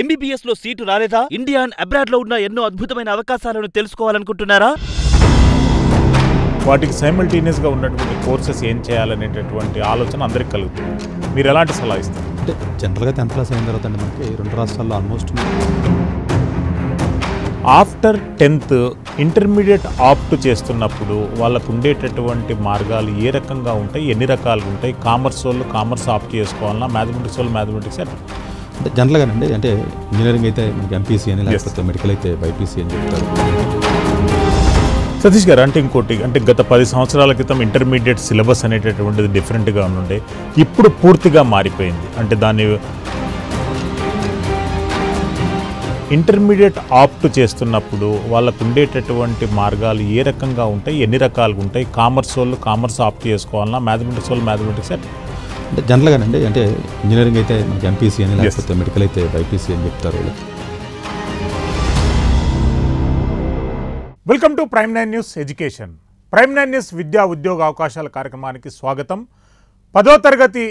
MBBS లో seat రాలేదా India and abroad లో ఉన్న ఎన్నో అద్భుతమైన అవకాశాలను తెలుసుకోవాలనుకుంటున్నారా వాటికి సైమల్టేనియస్ గా ఉన్నటువంటి కోర్సెస్ ఏం చేయాలనేటటువంటి ఆలోచన అందరికి కలుగుతుంది మీరు ఎలాంటి సలహా ఇస్తారు అంటే జనరల్గా టెన్త్ క్లాస్ అయిన తర్వాత అండి మనకి రెండు రాష్ట్రాల్లో almost after tenth intermediate opt చేస్తున్నప్పుడు వాళ్ళకు ఉండేటటువంటి మార్గాలు ఏ రకంగా ఉంటాయి ఎన్ని రకాలుగా ఉంటాయి కామర్స్ వాళ్ళు కామర్స్ ఆప్ట్ చేసుకోవాలన్నా మ్యాథమెటిక్స్ వాళ్ళు మ్యాథమెటిక్స్ అండి అంటే ఇంజనీరింగ్ అయితే ఎంపీసీ అని లేకపోతే మెడికల్ అయితే బైపీసీ అని చెప్తారు సతీష్ గారు అంటే ఇంకోటి అంటే గత పది సంవత్సరాల క్రితం ఇంటర్మీడియట్ సిలబస్ అనేటటువంటిది డిఫరెంట్గా ఉండే ఇప్పుడు పూర్తిగా మారిపోయింది అంటే దాన్ని ఇంటర్మీడియట్ ఆప్ట్ చేస్తున్నప్పుడు వాళ్ళకు ఉండేటటువంటి మార్గాలు ఏ రకంగా ఉంటాయి ఎన్ని రకాలుగా ఉంటాయి కామర్స్ వాళ్ళు కామర్స్ ఆప్ట్ చేసుకోవాలన్నా మ్యాథమెటిక్స్ వాళ్ళు మ్యాథమెటిక్స్ అంటే అండి అంటే ఇంజనీరింగ్ అయితే మనకి ఎంపీసీ అని లేకపోతే మెడికల్ అయితే బైపీసీ అని చెప్తారు welcome to prime nine news education prime nine news విద్యా ఉద్యోగ అవకాశాల కార్యక్రమానికి స్వాగతం పదో తరగతి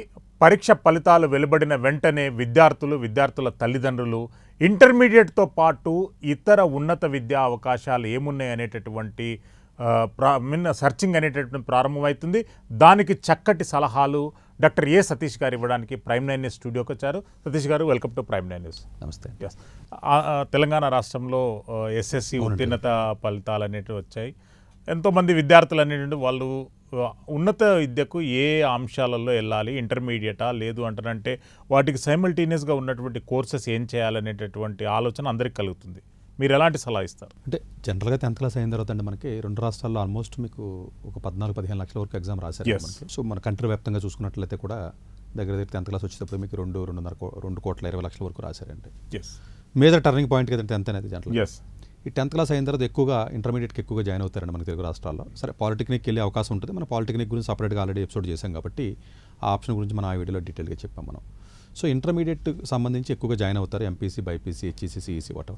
పరీక్ష ఫలితాలు వెలువడిన వెంటనే విద్యార్థులు విద్యార్థుల తల్లిదండ్రులు ఇంటర్మీడియట్తో పాటు ఇతర ఉన్నత విద్యా అవకాశాలు ఏమున్నాయి అనేటటువంటి మిన్న సర్చింగ్ అనేటటువంటి ప్రారంభమవుతుంది దానికి చక్కటి సలహాలు డాక్టర్ ఏ సతీష్ గారు ఇవ్వడానికి ప్రైమ్ నైన్ న్యూస్ స్టూడియోకి వచ్చారు సతీష్ గారు welcome to prime nine news నమస్తే తెలంగాణ రాష్ట్రంలో ఎస్ఎస్సి ఉత్తీర్ణత ఫలితాలు అనేటివి వచ్చాయి ఎంతోమంది విద్యార్థులు అనేటువంటి వాళ్ళు ఉన్నత విద్యకు ఏ అంశాలలో వెళ్ళాలి ఇంటర్మీడియటా లేదు అంటారంటే వాటికి సైమల్టేనియస్గా ఉన్నటువంటి కోర్సెస్ ఏం చేయాలనేటటువంటి ఆలోచన అందరికి కలుగుతుంది మీరు ఎలాంటి సలహా ఇస్తారు అంటే జనరల్గా టెన్త్ క్లాస్ అయిన తర్వాత అండి మనకి రెండు రాష్ట్రాల్లో ఆల్మోస్ట్ మీకు ఒక పద్నాలుగు పదిహేను లక్షల వరకు ఎగ్జామ్ రాశారు సో మన కంట్రీ వ్యాప్తంగా చూసుకున్నట్లయితే కూడా దగ్గర దగ్గర టెన్త్ క్లాస్ వచ్చేటప్పుడు మీకు రెండు రెండున్నర రెండు కోట్ల ఇరవై లక్షల వరకు రాశారండి మేజర్ టర్నింగ్ పాయింట్ కదండి టెన్త్ అనేది జనరల్ ఈ టెన్త్ క్లాస్ అయిన తర్వాత ఎక్కువగా ఇంటర్మీడియట్కి ఎక్కువగా జాయిన్ అవుతారండి మన తెలుగు రాష్ట్రాల్లో సరే పాలిటెక్నిక్ వెళ్ళే అవకాశం ఉంటుంది మన పాలిటెక్నిక్ గురించి సపరేట్గా ఆల్రెడీ ఎపిసోడ్ చేశాం కాబట్టి ఆ ఆప్షన్ గురించి మనం ఆ వీడియోలో డీటెయిల్గా చెప్పాం మనం సో ఇంటర్మీడియట్ సంబంధించి ఎక్కువగా జాయిన్ అవుతారు MPC BiPC HEC CEC what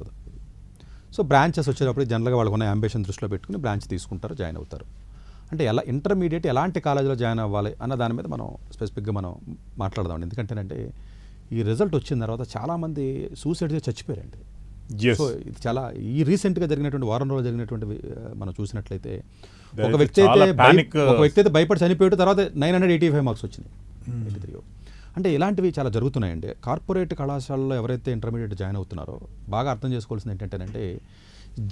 so branches వచ్చేటప్పుడు జనరల్గా వాళ్ళకున్న అంబిషన్ దృష్టిలో పెట్టుకుని బ్రాంచ్ తీసుకుంటారు జాయిన్ అవుతారు అంటే ఎలా ఇంటర్మీడియట్ ఎలాంటి కాలేజీలో జాయిన్ అవ్వాలి అన్న దాని మీద మనం స్పెసిఫిక్గా మనం మాట్లాడదాం ఎందుకంటేనంటే ఈ రిజల్ట్ వచ్చిన తర్వాత చాలామంది సూసైడ్గా చచ్చిపోయారండి సో ఇది చాలా ఈ రీసెంట్గా జరిగినటువంటి వారం రోజులు జరిగినటువంటి మనం చూసినట్లయితే ఒక వ్యక్తి అయితే ఒక uh, వ్యక్తి అయితే భయపడి చనిపోయాడు తర్వాత nine hundred eighty five marks వచ్చినాయి hmm. ఎయిటీ అంటే ఇలాంటివి చాలా జరుగుతున్నాయండి కార్పొరేట్ కళాశాలలో ఎవరైతే ఇంటర్మీడియట్ జాయిన్ అవుతున్నారో బాగా అర్థం చేసుకోవాల్సింది ఏంటంటేనంటే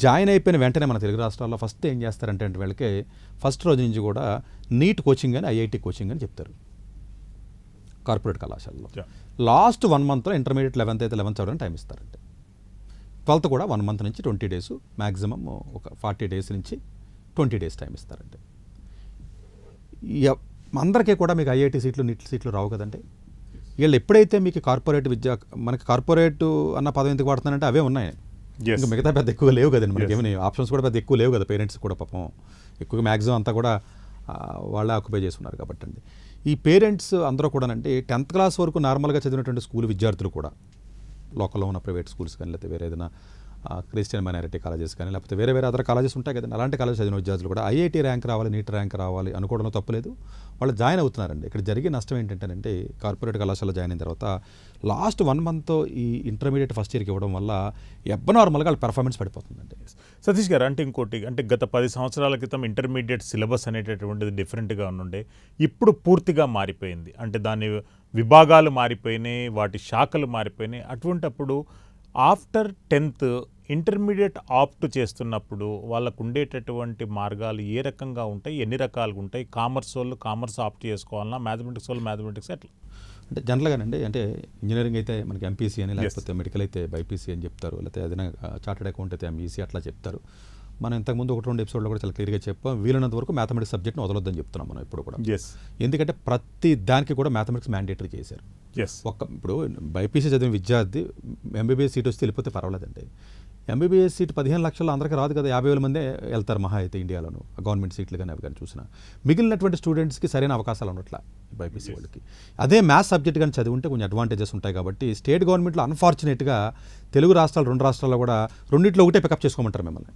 జాయిన్ అయిపోయిన వెంటనే మన తెలుగు రాష్ట్రాల్లో ఫస్ట్ ఏం చేస్తారంటే వీళ్ళకి ఫస్ట్ రోజు నుంచి కూడా నీట్ కోచింగ్ అని ఐఐటి కోచింగ్ అని చెప్తారు కార్పొరేట్ కళాశాలలో లాస్ట్ వన్ మంత్లో ఇంటర్మీడియట్ లెవెన్త్ అయితే లెవెన్త్ అవ్వడానికి టైం ఇస్తారంటే ట్వెల్త్ కూడా వన్ మంత్ నుంచి ట్వంటీ డేస్ మ్యాక్సిమమ్ ఒక ఫార్టీ డేస్ నుంచి ట్వంటీ డేస్ టైం ఇస్తారంటే అందరికీ కూడా మీకు ఐఐటి సీట్లు నీట్ సీట్లు రావు కదండి వీళ్ళు ఎప్పుడైతే మీకు కార్పొరేట్ విద్య మనకి కార్పొరేట్ అన్న పదం ఎందుకు వాడుతున్నారంటే అవే ఉన్నాయి ఇంకా మిగతా పెద్ద ఎక్కువ లేవు కదండి మనకి ఏమైనా ఆప్షన్స్ కూడా పెద్ద ఎక్కువ లేవు కదా పేరెంట్స్ కూడా పాపం ఎక్కువ మ్యాక్సిమం అంతా కూడా వాళ్ళే ఆక్యుపై చేస్తున్నారు కాబట్టి అండి ఈ పేరెంట్స్ అందరూ కూడానండి టెన్త్ క్లాస్ వరకు నార్మల్గా చదివినటువంటి స్కూల్ విద్యార్థులు కూడా లోకల్లో ఉన్న ప్రైవేట్ స్కూల్స్ కానీ లేకపోతే వేరే ఏదైనా క్రిస్టియన్ మైనారిటీ కాలేజెస్ కానీ లేకపోతే వేరే వేరే అదర్ కాలేజెస్ ఉంటాయి కదండి అలాంటి కాలేజెస్ చదివిన విద్యార్థులు కూడా ఐఐటీ ర్యాంక్ రావాలి నీట్ ర్యాంక్ రావాలి అనుకోవడంలో తప్పలేదు వాళ్ళు జాయిన్ అవుతున్నారండి ఇక్కడ జరిగే నష్టం ఏంటంటేనంటే కార్పొరేట్ కళాశాల జాయిన్ అయిన తర్వాత లాస్ట్ వన్ మంత్తో ఈ ఇంటర్మీడియట్ ఫస్ట్ ఇయర్కి ఇవ్వడం వల్ల ఎబ్బనార్మల్గా వాళ్ళ పెర్ఫార్మెన్స్ పడిపోతుందండి సతీష్ గారు అంటే ఇంకోటి అంటే గత పది సంవత్సరాల క్రితం ఇంటర్మీడియట్ సిలబస్ అనేటటువంటిది డిఫరెంట్గా ఉండే ఇప్పుడు పూర్తిగా మారిపోయింది అంటే దాని విభాగాలు మారిపోయినాయి వాటి శాఖలు మారిపోయినాయి అప్పుడు ఆఫ్టర్ టెన్త్ ఇంటర్మీడియట్ ఆప్ట్ చేస్తున్నప్పుడు వాళ్ళకు ఉండేటటువంటి మార్గాలు ఏ రకంగా ఉంటాయి ఎన్ని రకాలుగా ఉంటాయి కామర్స్ వాళ్ళు కామర్స్ ఆప్ట్ చేసుకోవాలన్నా మ్యాథమెటిక్స్ వాళ్ళు మ్యాథమెటిక్స్ అట్లా అంటే జనరల్గానండి అంటే ఇంజనీరింగ్ అయితే మనకి ఎంపీసీ అని లేకపోతే మెడికల్ అయితే బైపీసీ అని చెప్తారు లేకపోతే ఏదైనా చార్టెడ్ అకౌంట్ అయితే ఎంఈసీ అట్లా చెప్తారు మనం ఇంతకుముందు ఒకటి రెండు ఎపిసోడ్లో కూడా చాలా క్లియర్గా చెప్పాం వీలైనంత వరకు మ్యాథమెటిక్స్ సబ్జెక్ట్ని వదలొద్దని చెప్తున్నాం మనం ఇప్పుడు కూడా ఎందుకంటే ప్రతి దానికి కూడా మ్యాథమెటిక్స్ మ్యాండేటరీ చేశారు ఒక్క ఇప్పుడు బైపీసీ చదివిన విద్యార్థి ఎంబీబీఎస్ సీట్ వస్తే వెళ్ళిపోతే పర్వాలేదండి ఎంబీబీఎస్ సీట్ పదిహేను లక్షలు అందరికీ రాదు కదా యాభై వేల మందే వెళ్తారు మహా అయితే ఇండియాలోను గవర్నమెంట్ సీట్లు కానీ అవి కానీ చూసినా మిగిలినటువంటి స్టూడెంట్స్కి సరైన అవకాశాలు ఉండట్లా బైపీసీ వాళ్ళకి అదే మ్యాథ్స్ సబ్జెక్ట్ కానీ చదివింటే కొంచెం అడ్వాంటేజెస్ ఉంటాయి కాబట్టి స్టేట్ గవర్నమెంట్లో అన్ఫార్చునేట్గా తెలుగు రాష్ట్రాలు రెండు రాష్ట్రాల్లో కూడా రెండింటిలో ఒకటే పికప్ చేసుకోమంటారు మిమ్మల్ని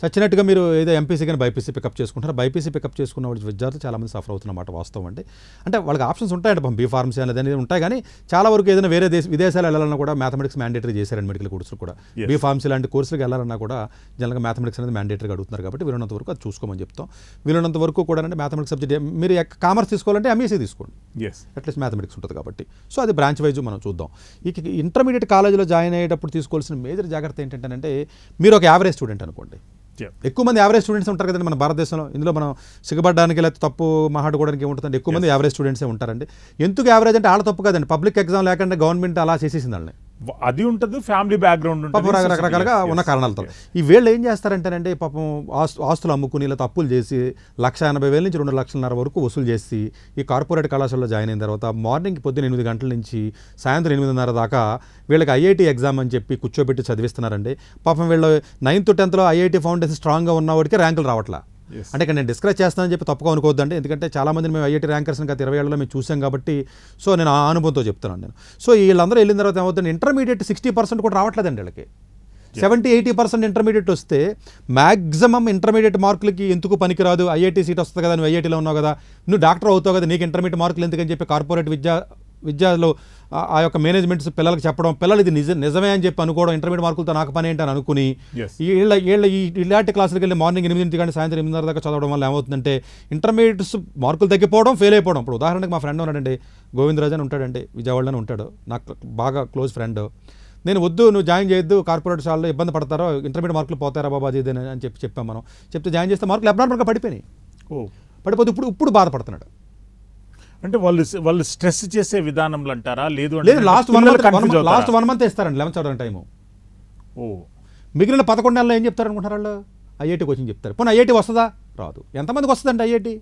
చచ్చినట్టుగా మీరు ఏదో ఎంపీసీ కానీ బైపీసీ పికప్ చేసుకుంటారు బైపీసీ పికప్ చేసుకున్న వాళ్ళు విద్యార్థులు చాలామంది సఫర్ అవుతున్నమాట వాస్తవం అండి అంటే వాళ్ళకి ఆప్షన్స్ ఉంటాయంట బీ ఫార్మసీ అనేది అనేది ఉంటాయి కానీ చాలా వరకు ఏదైనా వేరే దేశ విదేశాలు వెళ్ళాలన్నా కూడా మ్యాథమెటిక్స్ మ్యాండేటరీ చేశారండి మెడికల్ కోర్సులు కూడా ఫార్మసీ లాంటి కోర్సులకు వెళ్ళాలన్నా కూడా జనరల్గా మ్యాథమెటిక్స్ అనేది మ్యాండేటరీ అడుగుతున్నారు కాబట్టి వీలున్నంత వరకు అది చూసుకోమని చెప్తాం వీలున్నంత వరకు కూడా అంటే మ్యాథమెటిక్స్ సబ్జెక్ట్ మీరు కామర్స్ తీసుకోవాలంటే ఎంఈసీ తీసుకోండి ఎస్ అట్లీస్ట్ మ్యాథమెటిక్స్ ఉంటుంది కాబట్టి సో అది బ్రాంచ్ వైజ్ మనం చూద్దాం ఇక ఇంటర్మీడియట్ కాలేజీలో జాయిన్ అయ్యేటప్పుడు తీసుకోవాల్సిన మేజర్ జాగ్రత్త ఏంటంటే మీరు ఒక యావరేజ్ స్టూడెంట్ అనుకోండి ఎక్కువ మంది యావరేజ్ స్టూడెంట్స్ ఉంటారు కదండి మన భారతదేశంలో ఇందులో మనం సిగబడ్డానికి లేకపోతే తప్పు మాట్లాడుకోవడానికి ఏముంటుందండి ఎక్కువ మంది యావరేజ్ స్టూడెంట్సే ఉంటారండి ఎందుకు యావరేజ్ అంటే వాళ్ళ తప్పు కదండి పబ్లిక్ ఎగ్జామ్ లేకుండా గవర్నమెంట్ అలా చేసేసింది వాళ్ళని అది ఉంటుంది ఫ్యామిలీ బ్యాక్గ్రౌండ్ ఉంటుంది రకరకాలుగా ఉన్న కారణాలతో ఈ వీళ్ళు ఏం చేస్తారంటేనంటే పాపం ఆస్తు ఆస్తులు అమ్ముకుని ఇలా తప్పులు చేసి లక్ష ఎనభై వేల నుంచి రెండు లక్షలన్నర వరకు వసూలు చేసి ఈ కార్పొరేట్ కళాశాలలో జాయిన్ అయిన తర్వాత మార్నింగ్ పొద్దున ఎనిమిది గంటల నుంచి సాయంత్రం ఎనిమిదిన్నర దాకా వీళ్ళకి ఐఐటి ఎగ్జామ్ అని చెప్పి కూర్చోబెట్టి చదివిస్తున్నారండి పాపం వీళ్ళు నైన్త్ టెన్త్లో ఐఐటి ఫౌండేషన్ స్ట్రాంగ్గా ఉన్నవాడికి ర్యాంకులు రావట్లా అంటే ఇక్కడ నేను డిస్క్రైబ్ చేస్తానని చెప్పి తప్పుగా అనుకోవద్దండి ఎందుకంటే చాలామంది మేము ఐఐటీ ర్యాంకర్స్ గత ఇరవై ఏళ్ళలో మేము చూసాం కాబట్టి సో నేను ఆ అనుభవంతో చెప్తున్నాను నేను సో వీళ్ళందరూ వెళ్ళిన తర్వాత ఏమవుతుంది ఇంటర్మీడియట్ సిక్స్టీ పర్సెంట్ కూడా రావట్లేదండి వీళ్ళకి సెవెంటీ ఎయిటీ పర్సెంట్ ఇంటర్మీడియట్ వస్తే మ్యాక్సిమం ఇంటర్మీడియట్ మార్కులకి ఎందుకు పనికిరాదు ఐఐటీ సీట్ వస్తుంది కదా నువ్వు ఐఐటీలో ఉన్నావు కదా నువ్వు డాక్టర్ అవుతావు కదా నీకు ఇంటర్మీడియట్ మార్కులు ఎందుకని చెప్పి కార్పొరేట్ విద్యా విద్యార్థులు ఆ యొక్క మేనేజ్మెంట్స్ పిల్లలకు చెప్పడం పిల్లలు ఇది నిజ నిజమే అని చెప్పి అనుకోవడం ఇంటర్మీడియట్ మార్కులతో నాకు పని ఏంటని అనుకుని వీళ్ళ వీళ్ళ ఈ ఇలాంటి క్లాసులకు వెళ్ళి మార్నింగ్ ఎనిమిదింటి కానీ సాయంత్రం ఎనిమిదిన్నర దాకా చదవడం వల్ల ఏమవుతుందంటే ఇంటర్మీడియట్స్ మార్కులు తగ్గిపోవడం ఫెయిల్ అయిపోవడం ఇప్పుడు ఉదాహరణకు మా ఫ్రెండ్ ఉన్నాడండి గోవిందరాజ్ అని ఉంటాడండి విజయవాడలోనే ఉంటాడు నాకు బాగా క్లోజ్ ఫ్రెండ్ నేను వద్దు నువ్వు జాయిన్ చేయొద్దు కార్పొరేట్ షాల్లో ఇబ్బంది పడతారో ఇంటర్మీడియట్ మార్కులు పోతారా బాబాజీ అని చెప్పి చెప్పాం మనం చెప్తే జాయిన్ చేస్తే మార్కులు అబ్నార్మల్గా పడిపోయినాయి ఓ పడిపోతే ఇప్పుడు ఇప్పుడు బాధపడుతున్నాడు అంటే వాళ్ళు వాళ్ళు స్ట్రెస్ చేసే విధానంలో అంటారా లేదు లేదు last one month last one month ఇస్తారండి లెవెన్ చదవడం టైము ఓ మిగిలిన పదకొండు నెలలు ఏం చెప్తారు అనుకుంటారు వాళ్ళు ఐఐటీ కోచింగ్ చెప్తారు పోనీ ఐఐటీ వస్తుందా రాదు ఎంతమందికి వస్తుందండి ఐఐటి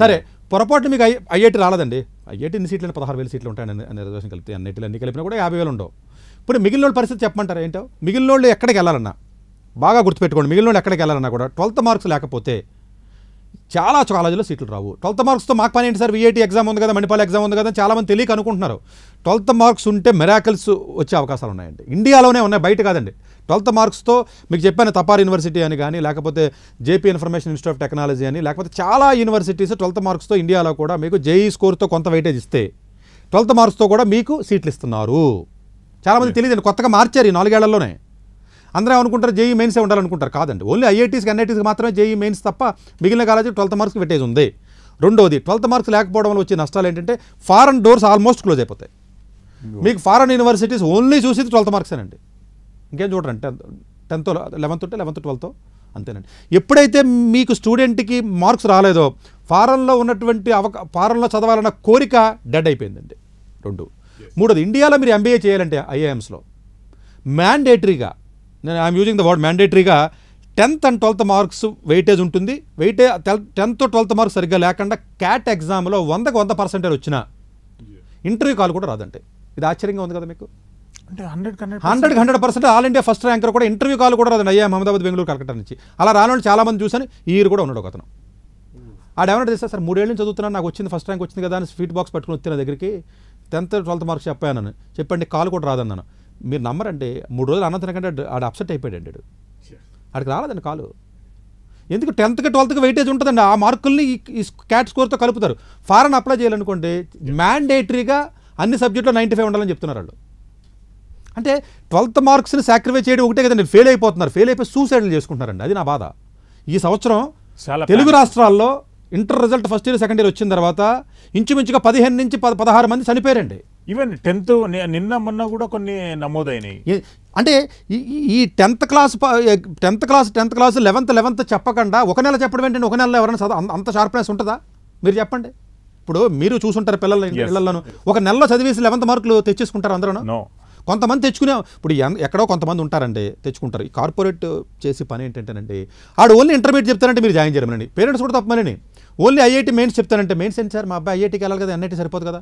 సరే పొరపాటు మీకు ఐ ఐఐటి రాలేదండి ఐఐటి ఎన్ని సీట్లు పదహారు వేల సీట్లు ఉంటాయని అన్ని రిజర్వేషన్ కలిపితే అన్నిటిలో అన్ని కలిపినా కూడా యాభై వేలు ఉండవు ఇప్పుడు మిగిలిన వాళ్ళ పరిస్థితి చెప్పమంటారు ఏంటో మిగిలిన వాళ్ళు ఎక్కడికి వెళ్ళాలన్నా బాగా గుర్తుపెట్టుకోండి మిగిలిన వాళ్ళు ఎక్కడికి వెళ్ళాలన్నా కూడా ట్వెల్త్ మార్క్స్ లేకపోతే చాలా కాలేజీలో సీట్లు రావు ట్వెల్త్ మార్క్స్తో మాకు పని ఏంటి సార్ విఐటీ ఎగ్జామ్ ఉంది కదా మణిపాల్ ఎగ్జామ్ ఉంది కదా చాలామంది తెలియక అనుకుంటున్నారు ట్వెల్త్ మార్క్స్ ఉంటే మెరాకల్స్ వచ్చే అవకాశాలు ఉన్నాయండి ఇండియాలోనే ఉన్నాయి బయట కాదండి ట్వెల్త్ మార్క్స్తో మీకు చెప్పాను తపార్ యూనివర్సిటీ అని కానీ లేకపోతే JP information institute of technology అని లేకపోతే చాలా యూనివర్సిటీస్ ట్వెల్త్ మార్క్స్తో ఇండియాలో కూడా మీకు జేఈ స్కోర్తో కొంత వెయిటేజ్ ఇస్తే ట్వెల్త్ మార్క్స్తో కూడా మీకు సీట్లు ఇస్తున్నారు చాలామంది తెలియదండి కొత్తగా మార్చారు ఈ నాలుగేళ్లలోనే అందరూ ఏమనుకుంటారు జేఈ మెయిన్సే ఉండాలనుకుంటారు కాదండి ఓన్లీ ఐఐటీస్కి ఎన్ఐటీస్కి మాత్రమే జేఈ మెయిన్స్ తప్ప మిగిలిన కాలేజీ ట్వెల్త్ మార్క్స్ పెట్టేది ఉంది రెండోది ట్వెల్త్ మార్క్స్ లేకపోవడం వల్ల వచ్చే నష్టాలు ఏంటంటే ఫారెన్ డోర్స్ ఆల్మోస్ట్ క్లోజ్ అయిపోతాయి మీకు ఫారెన్ యూనివర్సిటీస్ ఓన్లీ చూసేది ట్వెల్త్ మార్క్స్ అండి ఇంకేం చూడండి టెన్త్ టెన్త్ లెవెన్త్ ఉంటే లెవెన్త్ ట్వెల్త్ అంతేనండి ఎప్పుడైతే మీకు స్టూడెంట్కి మార్క్స్ రాలేదో ఫారెన్లో ఉన్నటువంటి అవక ఫారెన్లో చదవాలన్న కోరిక డెడ్ అయిపోయిందండి రెండు మూడోది ఇండియాలో మీరు ఎంబీఏ చేయాలంటే ఐఏఎంస్లో మ్యాండేటరీగా నేను ఐఎమ్ యూజింగ్ ద వర్డ్ మ్యాండేటరీగా tenth and twelfth marks weightage ఉంటుంది వెయిటే టెన్త్ ట్వెల్త్ మార్క్స్ సరిగ్గా లేకుండా క్యాట్ ఎగ్జామ్లో వందకు వంద పర్సెంటేజ్ వచ్చిన ఇంటర్వ్యూ కాల్ కూడా రాదంటే ఇది ఆశ్చర్యంగా ఉంది కదా మీకు hundred hundred percent all India first ranker కూడా ఇంటర్వ్యూ కాల్ కూడా రాదండి అయ్యా అహ్మదాబాద్ బెంగళూరు కలకట్టా నుంచి అలా మంది చాలామంది చూశాను ఈరు కూడా ఉన్నాడు అతను ఆడేమన్నా తెలుసా సార్ మూడేళ్ళు నుంచి చదువుతున్నాను నాకు వచ్చింది ఫస్ట్ ర్యాంక్ వచ్చింది కదా అని స్వీట్ బాక్స్ పట్టుకుని వచ్చిన దగ్గరికి టెన్త్ ట్వెల్త్ మార్క్స్ చెప్పాను చెప్పండి కాల్ కూడా రాదన్నాను మీరు నమ్మరండి మూడు రోజులు అనంతరం కంటే ఆడు అప్సెట్ అయిపోయాడు ఆడికి రాలేదండి కాలు ఎందుకు టెన్త్కి ట్వెల్త్కి వెయిటేజ్ ఉంటుందండి ఆ మార్కుల్ని ఈ క్యాట్ స్కోర్తో కలుపుతారు ఫారెన్ అప్లై చేయాలనుకోండి మ్యాండేటరీగా అన్ని సబ్జెక్టులో నైంటీ ఫైవ్ ఉండాలని చెప్తున్నారు వాళ్ళు అంటే ట్వెల్త్ మార్క్స్ని సాక్రిఫైస్ చేయడం ఒకటే కదండి ఫెయిల్ అయిపోతున్నారు ఫెయిల్ అయిపోయి సూసైడ్లు చేసుకుంటున్నారండి అది నా బాధ ఈ సంవత్సరం తెలుగు రాష్ట్రాల్లో inter result first year second year వచ్చిన తర్వాత ఇంచుమించుగా పదిహేను నుంచి పదహారు మంది చనిపోయారండి ఈవెన్ టెన్త్ నిన్న మొన్న కూడా కొన్ని నమోదైనాయి అంటే ఈ tenth class tenth class tenth class eleventh eleventh చెప్పకుండా ఒక నెల చెప్పడం ఏంటంటే ఒక నెలలో ఎవరైనా అంత షార్ప్నెస్ ఉంటుందా మీరు చెప్పండి ఇప్పుడు మీరు చూసుంటారు పిల్లల పిల్లలను ఒక నెలలో చదివేసి లెవెన్త్ మార్కులు తెచ్చేసుకుంటారు అందరూ కొంతమంది తెచ్చుకునే ఇప్పుడు ఎక్కడో కొంతమంది ఉంటారండి తెచ్చుకుంటారు ఈ కార్పొరేట్ చేసే పని ఏంటంటేనండి ఆడు ఓన్లీ ఇంటర్మీడియట్ చెప్తారంటే మీరు జాయిన్ చేయమని పేరెంట్స్ కూడా తప్పమని ఓన్లీ ఐఐటి మెయిన్స్ చెప్తారంటే మెయిన్స్ ఏంటి సార్ మా అబ్బాయి ఐఐటికి వెళ్ళాలి కదా ఎన్ఐటి సరిపోదు కదా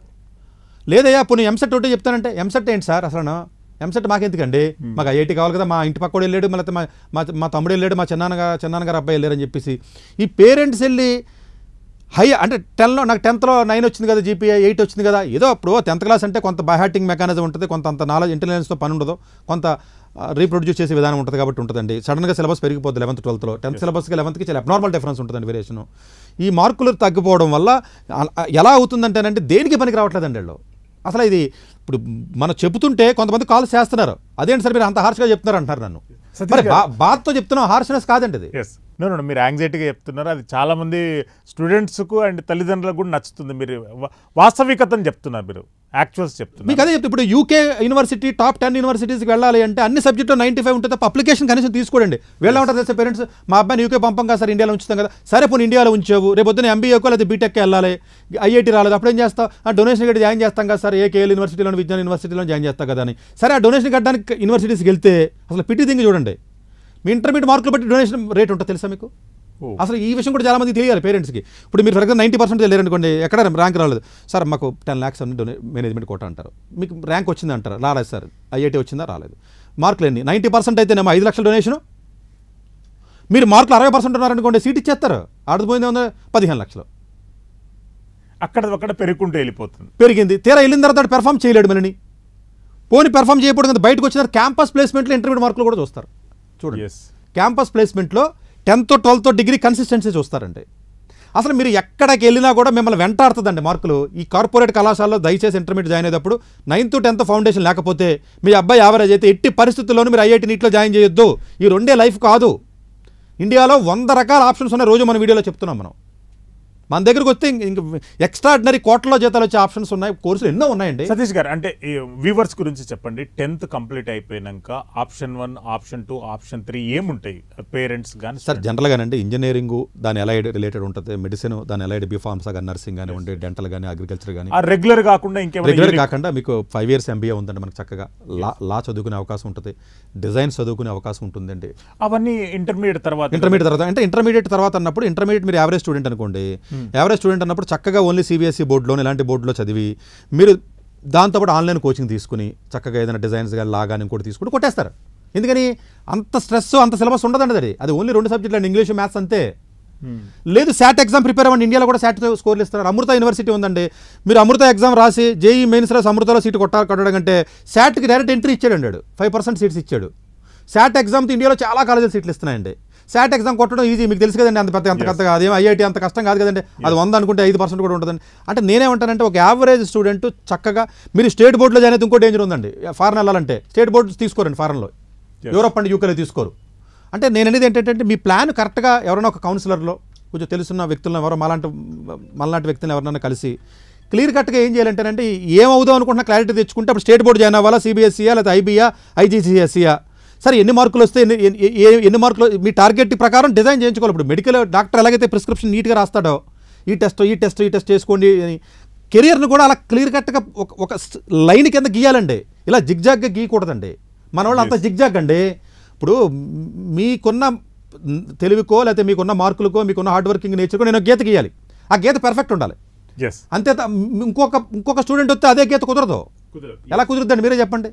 లేదయ్యా పోనీ ఎంసెట్ ఒకటి చెప్తానంటే ఎంసెట్ ఏంటి సార్ అసలు ఎంసెట్ మాకెందుకండి hmm. మాకు ఐఐటి కావాలి కదా మా ఇంటి పక్కడు వెళ్ళాడు మళ్ళీ మా మా తమ్ముడు వెళ్ళాడు మా చిన్నాన్నగా చిన్నాన్నగారు అబ్బాయి వెళ్ళారని చెప్పేసి ఈ పేరెంట్స్ వెళ్ళి హై అంటే టెన్లో నాకు టెన్త్లో నైన్ వచ్చింది కదా జీపీఐ ఎయిట్ వచ్చింది కదా ఏదో అప్పుడు టెన్త్ క్లాస్ అంటే కొంత బైహాటింగ్ మెకానిజం ఉంటుంది కొంత అంత నాలెడ్జ్ ఇంటెలిజెన్స్తో పని ఉండదు కొంత రీప్రొడ్యూస్ చేసే విధానం ఉంటుంది కాబట్టి ఉంటుందండి సడన్గా సిలబస్ పెరిగిపోద్ది లెవెంత్ ట్వెల్త్లో టెన్త్ సిలబస్కి లెవెంత్కి చాలా అబ్నార్మల్ డిఫరెన్స్ ఉంటుందండి వేరియేషన్ ఈ మార్కులు తగ్గిపోవడం వల్ల ఎలా అవుతుందంటేనండి దేనికి పనికి రావట్లేదండి వాళ్ళు అసలు ఇది ఇప్పుడు మనం చెబుతుంటే కొంతమంది కాల్ చేస్తున్నారు అదేంటి సార్ మీరు అంత హార్ష్గా చెప్తున్నారు అంటున్నారు నన్ను బాధతో చెప్తున్నాం హార్ష్నెస్ కాదండి ఇది నో నో మీరు యాంగ్జైటీగా చెప్తున్నారు అది చాలామంది స్టూడెంట్స్కు అండ్ తల్లిదండ్రులకు కూడా నచ్చుతుంది మీరు వాస్తవికతను చెప్తున్నారు మీరు యాక్చువల్స్ చెప్తున్నారు మీకు అదే చెప్తే ఇప్పుడు యూకే యూనివర్సిటీ టాప్ టెన్ యూనివర్సిటీస్కి వెళ్ళాలి అంటే అన్ని సబ్జెక్టులో నైంటీ ఫైవ్ ఉంటుంది తప్ప అప్లికేషన్ కనీసం తీసుకోండి వెళ్ళా ఉంటారు సార్ పేరెంట్స్ మా అబ్బాయిని యూకే పంపం కదా సార్ ఇండియాలో ఉంచుతాం కదా సరే పోనీ ఇండియాలో ఉంచావు రేపు పొద్దున్న ఎంబీఏకో లేదా బీటెక్కి వెళ్ళాలి ఐఐటీ రాలేదు అప్పుడు ఏం చేస్తావు ఆ డొనేషన్ కట్టి జాయిన్ చేస్తాం కదా సార్ ఏకే యూనివర్సిటీలో విజ్ఞాన యూనివర్సిటీలో జాయిన్ చేస్తాం కదా అని సరే ఆ డొనేషన్ కట్టడానికి యూనివర్సిటీస్కి వెళ్తే అసలు పిటి దింగి చూడండి మీ ఇంటర్మీడియట్ మార్కులు బట్టి డొనేషన్ రేట్ ఉంటుంది తెలుసా మీకు అసలు ఈ విషయం కూడా చాలా మంది తెలియాలి పేరెంట్స్కి ఇప్పుడు మీరు ఫర్ నైంటీ పర్సెంట్ అనుకోండి ఎక్కడ ర్యాంక్ రాలేదు సార్ మాకు టెన్ ల్యాక్స్ అన్ని మేనేజ్మెంట్ కోట అంటారు మీకు ర్యాంక్ వచ్చింది అంటారు రాలేదు సార్ ఐఐటీ వచ్చిందా రాలేదు మార్కులు ఎన్ని నైంటీ పర్సెంట్ అయితే అయితేనేమో ఐదు లక్షల డొనేషను మీరు మార్కులు అరవై పర్సెంట్ ఉన్నారనుకోండి సీట్ ఇచ్చేస్తారు ఆడది పదిహేను లక్షలు అక్కడ అక్కడ పెరుగుకుంటూ వెళ్ళిపోతుంది పెరిగింది తీరా వెళ్ళిన తర్వాత పెర్ఫామ్ చేయలేడు మనని పోనీ పెర్ఫామ్ చేయకూడదు బయటకు వచ్చిన క్యాంపస్ ప్లేస్మెంట్లో ఇంటర్మీడియట్ మార్కులు కూడా చూస్తారు చూడండి క్యాంపస్ ప్లేస్మెంట్లో టెన్త్ ట్వెల్త్ డిగ్రీ కన్సిస్టెన్సీ చూస్తారండి అసలు మీరు ఎక్కడికి వెళ్ళినా కూడా మిమ్మల్ని వెంటాడుతుందండి మార్కులు ఈ కార్పొరేట్ కళాశాలలో దయచేసి ఇంటర్మీడియట్ జాయిన్ అయ్యేటప్పుడు నైన్త్ టెన్త్ ఫౌండేషన్ లేకపోతే మీ అబ్బాయి యావరేజ్ అయితే ఎట్టి పరిస్థితుల్లోనూ మీరు ఐఐటి నీట్లో జాయిన్ చేయొద్దు ఈ రెండే లైఫ్ కాదు ఇండియాలో వంద రకాల ఆప్షన్స్ ఉన్నాయి రోజు మన వీడియోలో చెప్తున్నాం మనం మన దగ్గరకు వస్తే ఎక్స్ట్రాడినరీ కోట్లలో జీతాలు వచ్చే ఆప్షన్స్ ఉన్నాయి కోర్సులు ఎన్నో ఉన్నాయండి సతీష్ గారు అంటే వ్యూవర్స్ గురించి చెప్పండి టెన్త్ కంప్లీట్ అయిపోయినాక option one option two option three ఏముంటాయి పేరెంట్స్ కానీ సార్ జనరల్గానండి ఇంజనీరింగ్ దాని ఎలైడ్ రిలేటెడ్ ఉంటుంది మెడిసిన్ దాని ఎలైడ్ బీఫార్మ్స్ కానీ నర్సింగ్ కానివ్వండి డెంటల్ కానీ అగ్రికల్చర్ కానీ రెగ్యులర్ కాకుండా ఇంకా రెగ్యులర్ కాకుండా మీకు ఫైవ్ ఇయర్స్ ఎంబీఏ ఉందండి మనకు చక్కగా లా లా చదువుకునే అవకాశం ఉంటుంది డిజైన్ చదువుకునే అవకాశం ఉంటుందండి అవన్నీ ఇంటర్మీడియట్ తర్వాత ఇంటర్మీడియట్ తర్వాత అంటే ఇంటర్మీడియట్ తర్వాత అన్నప్పుడు ఇంటర్మీడియట్ మీరు యావరేజ్ స్టూడెంట్ అనుకోండి hmm. Average hmm. స్టూడెంట్ అన్నప్పుడు చక్కగా ఓన్లీ సిబిఎస్ఈ e బోర్డులోనే ఇలాంటి బోర్డులో చదివి మీరు దాంతోపాటు ఆన్లైన్ కోచింగ్ తీసుకుని చక్కగా ఏదైనా డిజైన్స్ కానీ లా కానీ ఇంకోటి తీసుకుని కొట్టేస్తారు ఎందుకని అంత స్ట్రెస్ అంత సిలబస్ ఉండదండి అది అది ఓన్లీ రెండు సబ్జెక్టులు అండి ఇంగ్లీష్ మ్యాథ్స్ అంతే hmm. లేదు శాట్ ఎగ్జామ్ ప్రిపేర్ అవ్వండి ఇండియాలో కూడా శాట్ స్కోర్లు ఇస్తారు అమృత యూనివర్సిటీ ఉందండి మీరు అమృత ఎగ్జామ్ రాసి జేఈ మెయిన్స్ రాసి అమృతలో సీట్ కొట్టాలి కట్టడం కంటే శాట్కి డైరెక్ట్ ఎంట్రీ ఇచ్చాడు అండి ఫైవ్ పర్సెంట్ సీట్స్ ఇచ్చాడు శాట్ ఎగ్జామ్తో ఇండియాలో చాలా కాలేజీలు సీట్లు ఇస్తున్నాయండి శాట్ ఎగ్జామ్ కొట్టడం ఈజీ మీకు తెలుసు కదండి అంత పెద్ద అంత పెద్ద కాదు ఐఐటి అంత కష్టం కాదు కదండి అది వంద అనుకుంటే ఐదు పర్సెంట్ కూడా ఉంటుందండి అంటే నేనేమంటానంటే ఒక యావరేజ్ స్టూడెంట్ చక్కగా మీరు స్టేట్ బోర్డులో జాయిన్ అయితే ఇంకో డేంజర్ ఉందండి ఫారెన్ వెళ్ళాలంటే స్టేట్ బోర్డు తీసుకోరండి ఫారెన్లో యూరోప్ అండ్ యూకేలో తీసుకోరు అంటే నేను అనేది ఏంటంటే మీ ప్లాన్ కరెక్ట్గా ఎవరైనా ఒక కౌన్సిలర్లో కొంచెం తెలుసున్న వ్యక్తులను ఎవరో మలాంటి మలనాటి వ్యక్తులను ఎవరినైనా కలిసి క్లియర్ కట్గా ఏం చేయాలంటే ఏమవుదాం అనుకుంటున్నా క్లారిటీ తెచ్చుకుంటే అప్పుడు స్టేట్ బోర్డు జాయిన్ అవ్వాలా సిబిఎస్ఈయా e లేకపోతే ఐబీయా ఐజీసీఎస్ఈయా సరే ఎన్ని మార్కులు వస్తే ఎన్ని ఎన్ని మార్కులు మీ టార్గెట్ ప్రకారం డిజైన్ చేయించుకోవాలి ఇప్పుడు మెడికల్ డాక్టర్ ఎలాగైతే ప్రిస్క్రిప్షన్ నీట్గా రాస్తాడో ఈ టెస్ట్ ఈ టెస్ట్ ఈ టెస్ట్ చేసుకోండి అని కెరియర్ని కూడా అలా క్లియర్ కట్గా ఒక ఒక లైన్ కింద గీయాలండి ఇలా జిగ్జాగ్గా గీయకూడదండి మన వాళ్ళు అంత జిగ్జాగ్ అండి ఇప్పుడు మీకున్న తెలివికో లేకపోతే మీకున్న మార్కులకో మీకున్న హార్డ్ వర్కింగ్ నేర్చుకో నేను గీత గీయాలి ఆ గీత పర్ఫెక్ట్ ఉండాలి అంతే ఇంకొక ఇంకొక స్టూడెంట్ వస్తే అదే గీత కుదరదు ఎలా కుదురుద్దండి మీరే చెప్పండి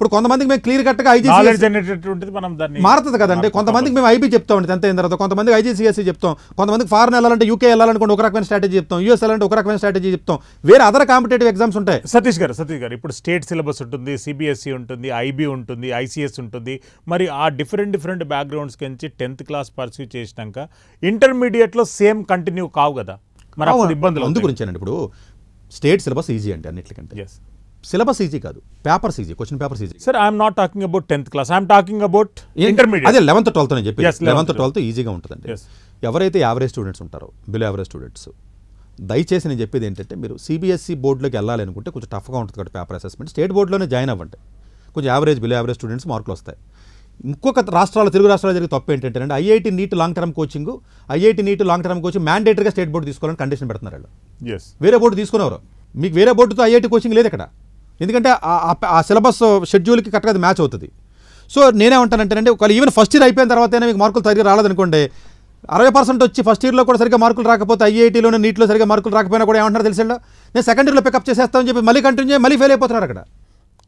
ఇప్పుడు కొంతమందికి మేము క్లియర్ కట్గా ఐజీసీ మారుతుంది కదండి కొంతమందికి మేము ఐబీ చెప్తాం అండి ఎంత అయిన తర్వాత కొంతమందికి ఐజీసీఎస్సీ చెప్తాం కొంతమందికి ఫారెన్ వెళ్ళాలంటే యూకే వెళ్ళాలనుకోండి ఒక రకమైన స్ట్రాటజీ చెప్తాం యూఎస్ వెళ్ళాలంటే ఒక రకమైన స్ట్రాటజీ చెప్తాం వేరే అదర్ కాంపిటేటివ్ ఎగ్జామ్స్ ఉంటాయి సతీష్ గారు సతీష్ గారు ఇప్పుడు స్టేట్ సిలబస్ ఉంటుంది సిబిఎస్ఈ e ఉంటుంది ఐబీ ఉంటుంది ఐసీఎస్ ఉంటుంది మరి ఆ డిఫరెంట్ డిఫరెంట్ బ్యాక్గ్రౌండ్స్ నుంచి టెన్త్ క్లాస్ పర్సూ చేసినాక ఇంటర్మీడియట్లో సేమ్ కంటిన్యూ కావు కదా మరి ఇబ్బందులు అందు గురించేనండి ఇప్పుడు స్టేట్ సిలబస్ ఈజీ అండి అన్నిటికంటే సిలబస్ ఈజీ కాదు papers easy question papers easy sir I'm not talking about tenth class I'm talking about intermediate అదే లెవెన్త్ ట్వెల్త్ అని చెప్పి లెవెన్త్ ట్వెల్త్ ఈజీగా ఉంటుందండి ఎవరైతే యావరేజ్ స్టూడెంట్స్ ఉంటారో బిలో యావరేజ్ స్టూడెంట్స్ దయచేసి నేను చెప్పేది ఏంటంటే మీరు సిబిఎస్ఈ బోర్డులోకి e అనుకుంటే కొంచెం టఫ్గా ఉంటుంది కాబట్టి పేపర్ అసెస్మెంట్ స్టేట్ బోర్డులోనే జాయిన్ అవ్వండి కొంచెం యావరేజ్ బిలో యావరేజ్ స్టూడెంట్స్ మార్కులు వస్తాయి ఇంకొక రాష్ట్రాలు తెలుగు రాష్ట్రాలు జరిగే తప్పు ఏంటంటే అండి IIT NEET long term coaching IIT NEET long term coaching మ్యాండేటరీగా స్టేట్ బోర్డు తీసుకోవాలని కండిషన్ పెడుతున్నారు వాళ్ళు వేరే బోర్డు తీసుకునేవారు మీకు వేరే బోర్డుతో ఐఐటి కోచింగ్ లేదు ఇక్కడ ఎందుకంటే ఆ సిలబస్ షెడ్యూల్కి కరెక్ట్గా అది మ్యాచ్ అవుతుంది సో అంటే ఒకవేళ ఈవెన్ ఫస్ట్ ఇయర్ అయిపోయిన తర్వాతనే మీకు మార్కులు సరిగ్గా రాలేదనుకోండి అరవై పర్సెంట్ వచ్చి ఫస్ట్ ఇయర్లో కూడా సరిగ్గా మార్కులు రాకపోతే ఐఐటీలోనే నీట్లో సరిగ్గా మార్కులు రాకపోయినా కూడా ఏమంటారు తెలిసి నేను సెకండ్ ఇయర్లో పికప్ చేసేస్తామని చెప్పి మళ్ళీ కంటిన్యూ మళ్ళీ ఫెయిల్ అయిపోతున్నారు అక్కడ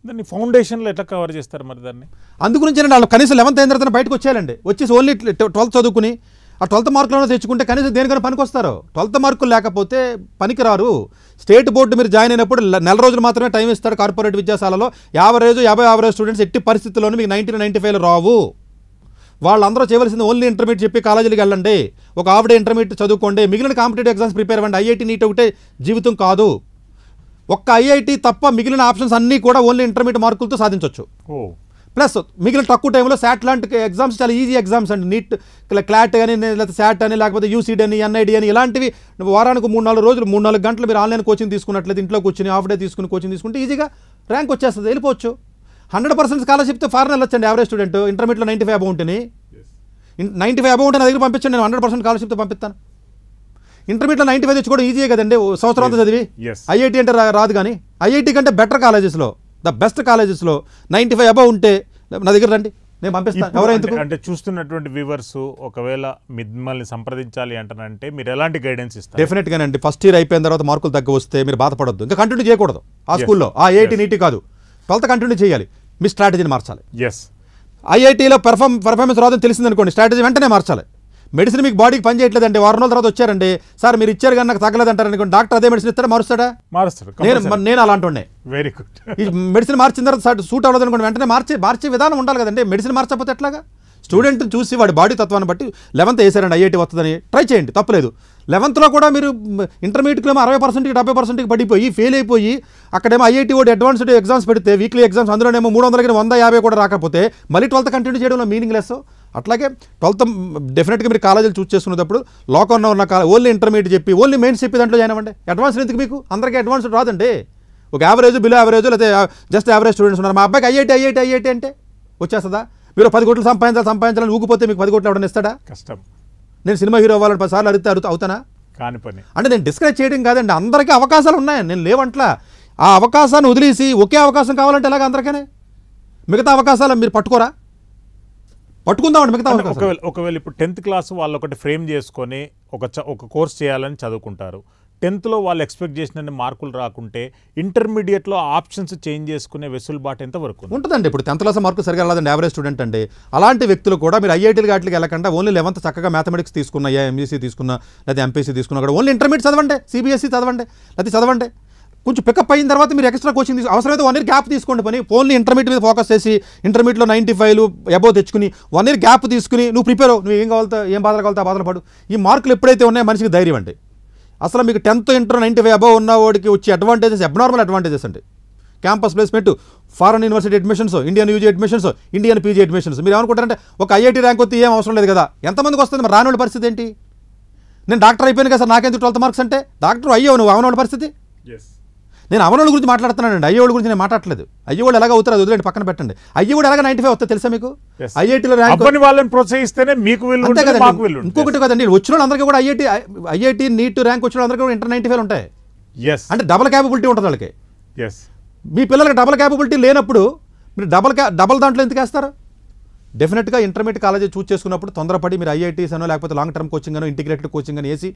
దాన్ని ఫౌండేషన్లో ఎట్లా కవర్ చేస్తారు మరి దాన్ని అందుగురించి వాళ్ళు కనీసం లెవెన్త్ అయిన తర్వాత బయటకు వచ్చేయాలండి వచ్చేసి ఓన్లీ ట్వెల్త్ చదువుకుని ఆ ట్వెల్త్ మార్కులను తెచ్చుకుంటే కనీసం దేనికైనా పనికొస్తారు ట్వెల్త్ మార్కులు లేకపోతే పనికిరారు స్టేట్ బోర్డు మీరు జాయిన్ అయినప్పుడు నెల రోజులు మాత్రమే టైం ఇస్తారు కార్పొరేట్ విద్యాశాలలో యావరేజ్ యాభై యావరేజ్ స్టూడెంట్స్ ఎట్టి పరిస్థితుల్లోనూ మీకు నైన్టీ ఫైవ్ రావు వాళ్ళందరూ చేయవలసింది ఓన్లీ ఇంటర్మీడియట్ చెప్పి కాలేజీలకు వెళ్ళండి ఒక ఆవిడ ఇంటర్మీడియట్ చదువుకోండి మిగిలిన కాంపిటేటివ్ ఎగ్జామ్స్ ప్రిపేర్ అవ్వండి ఐఐటి నీట్ ఒకటే జీవితం కాదు ఒక్క ఐఐటి తప్ప మిగిలిన ఆప్షన్స్ అన్నీ కూడా ఓన్లీ ఇంటర్మీడియట్ మార్కులతో సాధించవచ్చు ప్లస్ మిగిలిన తక్కువ టైంలో శాట్ లాంటి ఎగ్జామ్స్ చాలా ఈజీ ఎగ్జామ్స్ అండి నీట్ క్లాట్ అని లేకపోతే శాట్ అని లేకపోతే యూసీడీ అని ఎన్ఐడి అని ఇలాంటివి వారానికి మూడు నాలుగు రోజులు మూడు నాలుగు గంటలు మీరు ఆన్లైన్ కోచింగ్ తీసుకున్నట్లయితే ఇంట్లో కూర్చొని హాఫ్ డే తీసుకుని కోచింగ్ తీసుకుంటే ఈజీగా ర్యాంక్ వచ్చేస్తుంది వెళ్ళిపోవచ్చు హండ్రెడ్ పర్సెంట్ స్కాలర్షిప్తో ఫారెన్ వెళ్ళొచ్చండి యావరేజ్ స్టూడెంట్ ఇంటర్మీడియట్లో నైంటీ ఫైవ్ అబౌ ఉంటుంది నైంటీ ఫైవ్ అబౌంట్ నా దగ్గర పంపించండి నేను హండ్రెడ్ పర్సెంట్ స్కాలర్షిప్తో పంపిస్తాను ఇంటర్మీడియట్ నైంటీ ఫైవ్ తెచ్చుకోవడం ఈజీ కదండి సంవత్సరం అంతా చదివి ఐఐటి అంటే రాదు కానీ ఐఐటి కంటే బెటర్ కాలేజెస్లో ద బెస్ట్ కాలేజెస్లో నైంటీ ఫైవ్ అబౌ ఉంటే నా దగ్గర రండి నేను పంపిస్తాను ఎవరైతే అంటే చూస్తున్నటువంటి వ్యూవర్స్ ఒకవేళ మిమ్మల్ని సంప్రదించాలి అంటే మీరు ఎలాంటి గైడెన్స్ ఇస్తారు డెఫినెట్గా అండి ఫస్ట్ ఇయర్ అయిపోయిన తర్వాత మార్కులు తగ్గ వస్తే మీరు బాధపడద్దు ఇంకా కంటిన్యూ చేయకూడదు ఆ స్కూల్లో ఆ ఏటీ నీటి కాదు ట్వెల్త్ కంటిన్యూ చేయాలి మీ స్ట్రాటజీని మార్చాలి ఎస్ ఐఐటీలో పెర్ఫార్మ్ పెర్ఫార్మెన్స్ రాదని తెలిసిందనుకోండి స్ట్రాటజీ వెంటనే మార్చాలి మెడిసిన్ మీకు బాడీకి పని అండి వారం రోజుల తర్వాత వచ్చారండి సార్ మీరు ఇచ్చారు కానీ నాకు తగ్గలేదంటారు అనుకోండి డాక్టర్ అదే మెడిసిన్ ఇస్తారా మారుస్తాడా మారుస్తాడు నేను నేను అలాంటి వెరీ గుడ్ ఈ మెడిసిన్ మార్చిన తర్వాత సూట్ అవ్వలేదు అనుకోండి వెంటనే మార్చి మార్చే విధానం ఉండాలి కదండి మెడిసిన్ మార్చకపోతే ఎట్లాగా స్టూడెంట్ని చూసి వాడి బాడీ తత్వాన్ని బట్టి లెవెంత్ వేసారండి ఐఐటి వస్తుందని ట్రై చేయండి తప్పలేదు లెవెంత్లో కూడా మీరు ఇంటర్మీడియట్లో అరవై పర్సెంట్కి డెబ్బై పర్సెంట్కి పడిపోయి ఫెయిల్ అయిపోయి అక్కడేమో ఐఐటి ఓడి అడ్వాన్స్డ్ ఎగ్జామ్స్ పెడితే వీక్లీ ఎగ్జామ్స్ అందులోనేమో మూడు వందలకి వంద యాభై కూడా రాకపోతే మళ్ళీ ట్వెల్త్ కంటిన్యూ చేయడంలో మీనింగ్లెస్ అట్లాగే ట్వెల్త్ డెఫినెట్గా మీరు కాలేజీలు చూస్ చేసుకునేటప్పుడు లోకంలో ఉన్న కాలేజ్ ఓన్లీ ఇంటర్మీడియట్ చెప్పి ఓన్లీ మెయిన్స్ చెప్పి దాంట్లో జాయిన్ అవ్వండి అడ్వాన్స్ ఎందుకు మీకు అందరికీ అడ్వాన్స్ రాదండి ఒక యావరేజ్ బిలో యావరేజ్ లేకపోతే జస్ట్ యావరేజ్ స్టూడెంట్స్ ఉన్నారు మా అబ్బాయికి ఐఐటి ఐఐటి ఐఐటి అంటే వచ్చేస్తుందా మీరు పది కోట్లు సంపాదించాలి సంపాదించాలని ఊగిపోతే మీకు పది కోట్లు ఎవడన్నా ఇస్తాడా కష్టం నేను సినిమా హీరో అవ్వాలని పదిసార్లు అడిగితే అడుగుతా అవుతానా కాని పని అంటే నేను డిస్కరేజ్ చేయడం కాదండి అందరికీ అవకాశాలు ఉన్నాయి నేను లేవంట్లా ఆ అవకాశాన్ని వదిలేసి ఒకే అవకాశం కావాలంటే ఎలాగ అందరికనే మిగతా అవకాశాలు మీరు పట్టుకోరా పట్టుకుందామండి మిగతా ఒకవేళ ఒకవేళ ఇప్పుడు టెన్త్ క్లాస్ వాళ్ళు ఒకటి ఫ్రేమ్ చేసుకొని ఒక ఒక కోర్స్ చేయాలని చదువుకుంటారు టెన్త్లో వాళ్ళు ఎక్స్పెక్ట్ చేసిన మార్కులు రాకుంటే ఇంటర్మీడియట్లో ఆప్షన్స్ చేంజ్ చేసుకునే వెసులుబాటు ఎంతవరకు ఉంటుందండి ఇప్పుడు టెన్త్ క్లాస్ మార్కులు సరిగా రాలేదండి యావరేజ్ స్టూడెంట్ అండి అలాంటి వ్యక్తులు కూడా మీరు ఐఐటీలు గాట్లకి వెళ్ళకుండా ఓన్లీ లెవెంత్ చక్కగా మ్యాథమెటిక్స్ తీసుకున్నా ఎంఈసీ తీసుకున్నా లేదా ఎంపీసీ తీసుకున్నా కూడా ఓన్లీ ఇంటర్మీడియట్ చదవండి సిబిఎస్ఈ చదవండి లేకపోతే చదవండి కొంచెం పికప్ అయిన తర్వాత మీరు ఎక్స్ట్రా కోచింగ్ తీసు అవసరమైతే వన్ ఇయర్ గ్యాప్ తీసుకోండి పని ఓన్లీ ఇంటర్మీడియట్ మీద ఫోకస్ చేసి ఇంటర్మీడియట్లో నైంటీ ఫైవ్ అబో తెచ్చుకుని వన్ ఇయర్ గ్యాప్ తీసుకుని నువ్వు ప్రిపేర్ నువ్వు ఏం కావాలతో ఏం బాధలు కావాలతో బాధలు పడు ఈ మార్కులు ఎప్పుడైతే ఉన్నాయో మనిషికి ధైర్యం అండి అసలు మీకు tenth inter ninety five above ఉన్న వాడికి వచ్చే అడ్వాంటేజెస్ అబ్నార్మల్ అడ్వాంటేజెస్ అండి campus placement foreign university admissions Indian UG admissions Indian PG admissions మీరు ఏమనుకుంటారంటే ఒక ఐఐటీ ర్యాంక్ వస్తే ఏం అవసరం లేదు కదా ఎంతమందికి వస్తుంది మరి రానివాడి పరిస్థితి ఏంటి నేను డాక్టర్ అయిపోయాను కదా సార్ నాకెందుకు ట్వెల్త్ మార్క్స్ అంటే డాక్టర్ అయ్యావు నువ్వు అవనవాడి పరిస్థితి నేను అవనోళ్ళ గురించి మాట్లాడుతున్నానండి అయ్యోళ్ళ గురించి నేను మాట్లాడలేదు అయ్యోళ్ళు ఎలాగ అవుతారు అది వదిలేండి పక్కన పెట్టండి అయ్యోడు ఎలాగ నైన్టీ ఫైవ్ వస్తాయి తెలుసా మీకు ఐఐటీలో వాళ్ళని ప్రోత్సహిస్తేనే మీకు ఇంకొకటి కదండి వచ్చిన అందరికీ కూడా ఐఐటి ఐఐటి నీట్ ర్యాంక్ వచ్చిన అందరికీ కూడా ఇంటర్ నైన్టీ ఫైవ్ ఉంటాయి అంటే డబల్ క్యాపబిలిటీ ఉంటుంది వాళ్ళకి మీ పిల్లలకి డబల్ క్యాపబిలిటీ లేనప్పుడు మీరు డబల్ డబల్ దాంట్లో ఎందుకు వేస్తారు డెఫినెట్గా ఇంటర్మీడియట్ కాలేజ్ చూస్ చేసుకున్నప్పుడు తొందరపడి మీరు ఐఐటీస్ అనో లేకపోతే లాంగ్ టర్మ్ కోచింగ్ అనో ఇంటిగ్రేటెడ్ కోచింగ్ అని వేసి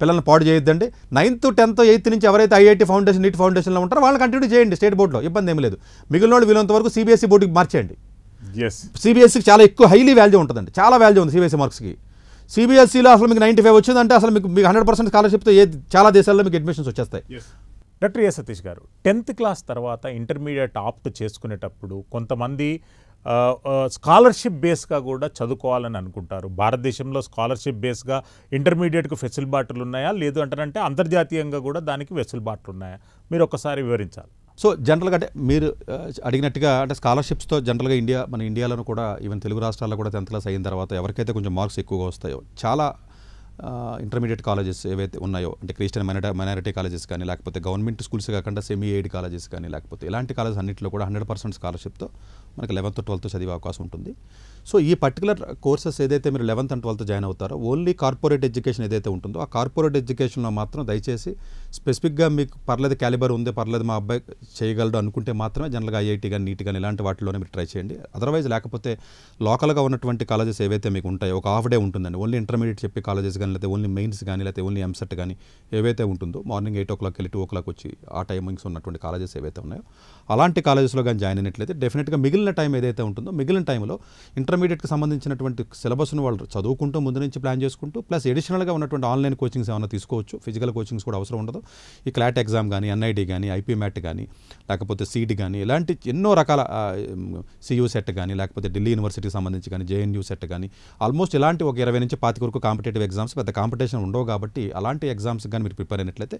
పిల్లల్ని పాడు చేయొద్దండి నైన్త్ టెన్త్ ఎయిత్ నుంచి ఎవరైతే ఐఐటీ ఫౌండేషన్ నీట్ ఫౌండేషన్లో ఉంటారో వాళ్ళు కంటిన్యూ చేయండి స్టేట్ బోర్డులో ఇబ్బంది ఏం లేదు మిగిలిన వాళ్ళు వీలంత వరకు సిబిఎస్ఈ బోర్డుకి e మార్చేయండి సిబిఎస్ఈకి e చాలా ఎక్కువ హైలీ వాల్యూ ఉంటుందండి చాలా వాల్యూ ఉంది సిబిఎస్ఈ మార్క్స్కి సిబిఎస్ఈలో అసలు మీకు నైంటీ ఫైవ్ వచ్చిందంటే అసలు మీకు మీకు హండ్రెడ్ పర్సెంట్ స్కాలర్షిప్తో ఏ చాలా దేశాల్లో మీకు అడ్మిషన్స్ వచ్చేస్తాయి డాక్టర్ ఏ సతీష్ గారు టెన్త్ క్లాస్ తర్వాత ఇంటర్మీడియట్ ఆప్ట్ చేసుకునేటప్పుడు కొంతమంది స్కాలర్షిప్ బేస్గా కూడా చదువుకోవాలని అనుకుంటారు భారతదేశంలో స్కాలర్షిప్ బేస్గా ఇంటర్మీడియట్కు వెసులుబాట్లు ఉన్నాయా లేదు అంటారంటే అంతర్జాతీయంగా కూడా దానికి వెసులుబాట్లు ఉన్నాయా మీరు ఒకసారి వివరించాలి సో జనరల్గా అంటే మీరు అడిగినట్టుగా అంటే స్కాలర్షిప్స్తో జనరల్గా ఇండియా మన ఇండియాలో కూడా ఈవెన్ తెలుగు రాష్ట్రాల్లో కూడా టెన్త్ క్లాస్ అయిన తర్వాత ఎవరికైతే కొంచెం మార్క్స్ ఎక్కువగా వస్తాయో చాలా ఇంటర్మీడియట్ కాలేజెస్ ఏవైతే ఉన్నాయో అంటే క్రిస్టియన్ మైనార్ మైనారిటీ కాలేజెస్ కానీ లేకపోతే గవర్నమెంట్ స్కూల్స్ కాకుండా సెమీ ఎయిడ్ కాలేజెస్ కానీ లేకపోతే ఇలాంటి కాలేజెస్ అన్నింటిలో కూడా హండ్రెడ్ పర్సెంట్ స్కాలర్షిప్తో మనకి లెవెన్త్ ట్వెల్త్ చదివే అవకాశం ఉంటుంది సో ఈ పర్టికులర్ కోర్సెస్ ఏదైతే మీరు లెవెన్త్ అండ్ ట్వెల్త్ జాయిన్ అవుతారో ఓన్లీ కార్పొరేట్ ఎడ్యుకేషన్ ఏదైతే ఉంటుందో ఆ కార్పొరేట్ ఎడ్యుకేషన్లో మాత్రం దయచేసి స్పెసిఫిక్గా మీకు పర్లేదు క్యాలిబర్ ఉంది పర్లేదు మా అబ్బాయి చేయగలడు అనుకుంటే మాత్రమే జనరల్గా ఐఐటీ కానీ నీట్ కానీ ఇలాంటి వాటిలోనే మీరు ట్రై చేయండి అదర్వైజ్ లేకపోతే లోకల్గా ఉన్నటువంటి కాలేజెస్ ఏవైతే మీకు ఉంటాయో ఒక హాఫ్ డే ఉంటుందండి ఓన్లీ ఇంటర్మీడియట్ చెప్పి కాలేజెస్ కానీ లేకపోతే ఓన్లీ మెయిన్స్ కానీ లేకపోతే ఓన్లీ ఎంసెట్ కానీ ఏవైతే ఉంటుందో మార్నింగ్ ఎయిట్ ఓ క్లాక్ వెళ్ళి టూ ఓ క్లాక్ వచ్చి ఆ టైమింగ్స్ ఉన్నటువంటి కాలేజెస్ ఏవైతే ఉన్నాయో అలాంటి కాలేజెస్లో కానీ జాయిన్ అయినట్లయితే డెఫినెట్గా మిగిలిన టైం ఏదైతే ఉంటుందో మిగిలిన టైంలో ఇంటర్ ఇంటర్మీడియట్కి సంబంధించినటువంటి సిలబస్ను వాళ్ళు చదువుకుంటూ ముందు నుంచి ప్లాన్ చేసుకుంటూ ప్లస్ ఎడిషనల్గా ఉన్నటువంటి ఆన్లైన్ కోచింగ్స్ ఏమైనా తీసుకోవచ్చు ఫిజికల్ కోచింగ్స్ కూడా అవసరం ఉండదు ఈ క్లాట్ ఎగ్జామ్ కానీ ఎన్ఐడి కానీ ఐపీ మ్యాట్ కానీ లేకపోతే సీట్ కానీ ఇలాంటి ఎన్నో రకాల సియూ సెట్ కానీ లేకపోతే ఢిల్లీ యూనివర్సిటీకి సంబంధించి కానీ జేఎన్యూ సెట్ కానీ ఆల్మోస్ట్ ఇలాంటి ఒక ఇరవై నుంచి పాతి వరకు కాంపిటేటివ్ ఎగ్జామ్స్ పెద్ద కాంపిటీషన్ ఉండవు కాబట్టి అలాంటి ఎగ్జామ్స్ కానీ మీరు ప్రిపేర్ అయినట్లయితే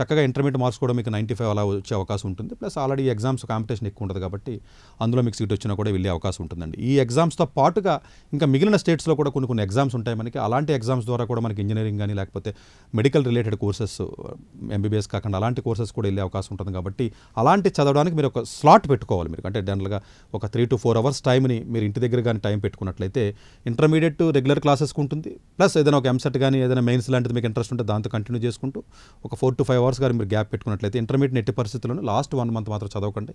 చక్కగా ఇంటర్మీడియట్ మార్క్స్ కూడా మీకు నైంటీ ఫైవ్ అలా వచ్చే అవకాశం ఉంటుంది ప్లస్ ఆల్రెడీ ఎగ్జామ్స్ కాంపిటీషన్ ఎక్కువ ఉంటుంది కాబట్టి అందులో మీకు సీట్ వచ్చినా కూడా వెళ్ళే అవకాశం ఉంటుందండి ఈ ఎగ్జామ్స్తో పాటుగా ఇంకా మిగిలిన స్టేట్స్లో కూడా కొన్ని కొన్ని ఎగ్జామ్స్ ఉంటాయి మనకి అలాంటి ఎగ్జామ్స్ ద్వారా కూడా మనకి ఇంజనీరింగ్ కానీ లేకపోతే మెడికల్ రిలేటెడ్ కోర్సెస్ ఎంబీబీఎస్ కాకుండా అలాంటి కోర్సెస్ కూడా వెళ్ళే అవకాశం ఉంటుంది కాబట్టి అలాంటి చదవడానికి మీరు ఒక స్లాట్ పెట్టుకోవాలి మీరు అంటే జనరల్గా ఒక త్రీ టు ఫోర్ అవర్స్ టైంని మీరు ఇంటి దగ్గర కానీ టైం పెట్టుకున్నట్లయితే ఇంటర్మీడియట్ రెగ్యులర్ క్లాసెస్కి ఉంటుంది ప్లస్ ఏదైనా ఒక ఎంసెట్ కానీ ఏదైనా మెయిన్స్ లాంటిది మీకు ఇంట్రెస్ట్ ఉంటే దాంతో కంటిన్యూ చేసుకుంటూ ఒక ఫోర్ టు ఫైవ్ అవర్స్ కానీ మీరు గ్యాప్ పెట్టుకున్నట్లయితే ఇంటర్మీడియట్ ఎట్టి పరిస్థితుల్లోనూ లాస్ట్ వన్ మంత్ మాత్రం చదవకండి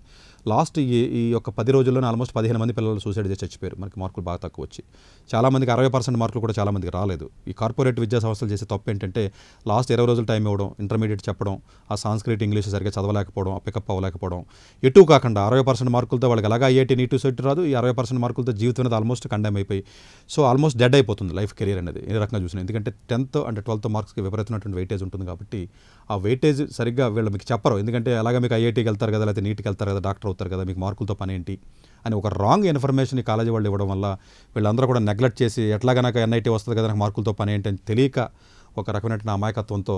లాస్ట్ ఈ ఈ యొక్క పది రోజుల్లోనే ఆల్మోస్ట్ పదిహేను మంది పిల్లలు సూసైడ్ చేసి చచ్చిపోయారు మనకి మార్కులు బాగా తక్కువ వచ్చాయి చాలామందికి అరవై పర్సెంట్ మార్కులు కూడా చాలామందికి రాలేదు ఈ కార్పొరేట్ విద్యా సంస్థలు చేసే తప్పు ఏంటంటే లాస్ట్ ఇరవై రోజులు టైం ఇవ్వడం ఇంటర్మీడియట్ చెప్పడం ఆ సాంస్క్రిట్ ఇంగ్లీష్ సరిగ్గా చదవలేకపోవడం పికప్ అవ్వలేకపోవడం ఎటు కాకుండా అరవై పర్సెంట్ మార్కులతో వాళ్ళకి అలాగా ఐఐటీ నీటు సెట్ రాదు ఈ అరవై పర్సెంట్ మార్కులతో జీవితం అనేది ఆల్మోస్ట్ కండెమ్ అయిపోయి సో ఆల్మోస్ట్ డెడ్ అయిపోతుంది లైఫ్ కెరియర్ అనేది ఏ రకంగా చూసిన ఎందుకంటే టెన్త్ అండ్ ట్వెల్త్ మార్క్స్కి విపరీతమైనటువంటి వెయిటేజ్ ఉంటుంది కాబట్టి ఆ వెయిటేజ్ సరిగ్గా వీళ్ళు మీకు చెప్పరు ఎందుకంటే అలాగే మీకు ఐఐటీకి వెళ్తారు కదా లేకపోతే నీట్కి వెళ్తారు కదా డాక్టర్ అవుతారు కదా మీకు మార్కులతో పని ఏంటి అని ఒక రాంగ్ ఇన్ఫర్మేషన్ ఈ కాలేజీ వాళ్ళు ఇవ్వడం వల్ల వీళ్ళందరూ కూడా నెగ్లెక్ట్ చేసి ఎట్లాగనక ఎన్ఐటీ వస్తుంది కదా మార్కులతో పని ఏంటని తెలియక ఒక రకమైన అమాయకత్వంతో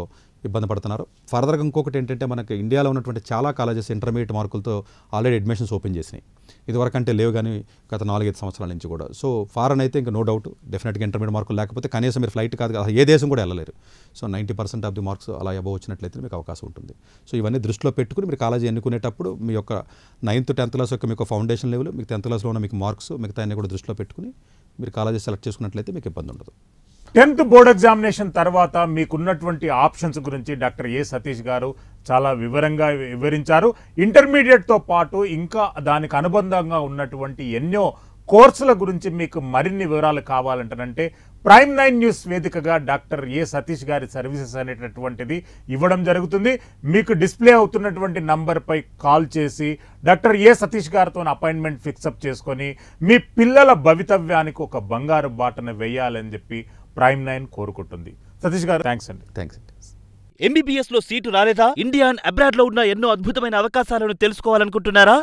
ఇబ్బంది పడుతున్నారు ఫర్దర్గా ఇంకొకటి ఏంటంటే మనకి ఇండియాలో ఉన్నటువంటి చాలా కాలేజెస్ ఇంటర్మీడియట్ మార్కులతో ఆల్రెడీ అడ్మిషన్స్ ఓపెన్ చేసినాయి ఇదివరకంటే లేవు కానీ గత నాలుగైదు సంవత్సరాల నుంచి కూడా సో ఫారెన్ అయితే ఇంకా నో డౌట్ డెఫినెట్గా ఇంటర్మీడియట్ మార్కులు లేకపోతే కనీసం మీరు ఫ్లైట్ కాదు ఏ దేశం కూడా వెళ్ళలేరు so ninety percent of the marks అలా అబవ్ వచ్చినట్లయితే మీకు అవకాశం ఉంటుంది సో ఇవన్నీ దృష్టిలో పెట్టుకుని మీరు కాలేజీ ఎన్నుకునేటప్పుడు మీ యొక్క నైన్త్ టెన్త్ క్లాస్ యొక్క మీకు ఫౌండేషన్ లెవెల్ మీకు టెన్త్ క్లాస్లో ఉన్న మీకు మార్క్స్ మిగతా అన్నీ కూడా దృష్టిలో పెట్టుకుని మీరు కాలేజీ సెలెక్ట్ చేసుకున్నట్లయితే మీకు ఇబ్బంది ఉండదు టెన్త్ బోర్డ్ ఎగ్జామినేషన్ తర్వాత మీకున్నటువంటి ఆప్షన్స్ గురించి డాక్టర్ ఏ సతీష్ గారు చాలా వివరంగా వివరించారు ఇంటర్మీడియట్తో పాటు ఇంకా దానికి అనుబంధంగా ఉన్నటువంటి ఎన్నో కోర్సుల గురించి మీకు మరిన్ని వివరాలు కావాలంటారంటే ప్రైమ్ నైన్ న్యూస్ వేదికగా డాక్టర్ ఏ సతీష్ గారి సర్వీసెస్ అనేటటువంటిది ఇవ్వడం జరుగుతుంది మీకు డిస్ప్లే అవుతున్నటువంటి నంబర్పై కాల్ చేసి డాక్టర్ ఏ సతీష్ గారితో అపాయింట్మెంట్ ఫిక్సప్ చేసుకొని మీ పిల్లల భవితవ్యానికి ఒక బంగారు బాటను వేయాలని చెప్పి ప్రైమ్ నైన్ కోరుకుంటుంది సతీష్ గారు థ్యాంక్స్ అండి థ్యాంక్స్ అండి ఎంబీబీఎస్ లో సీటు రాలేదా ఇండియా అండ్ అబ్రాడ్ లో ఉన్న ఎన్నో అద్భుతమైన అవకాశాలను తెలుసుకోవాలనుకుంటున్నారా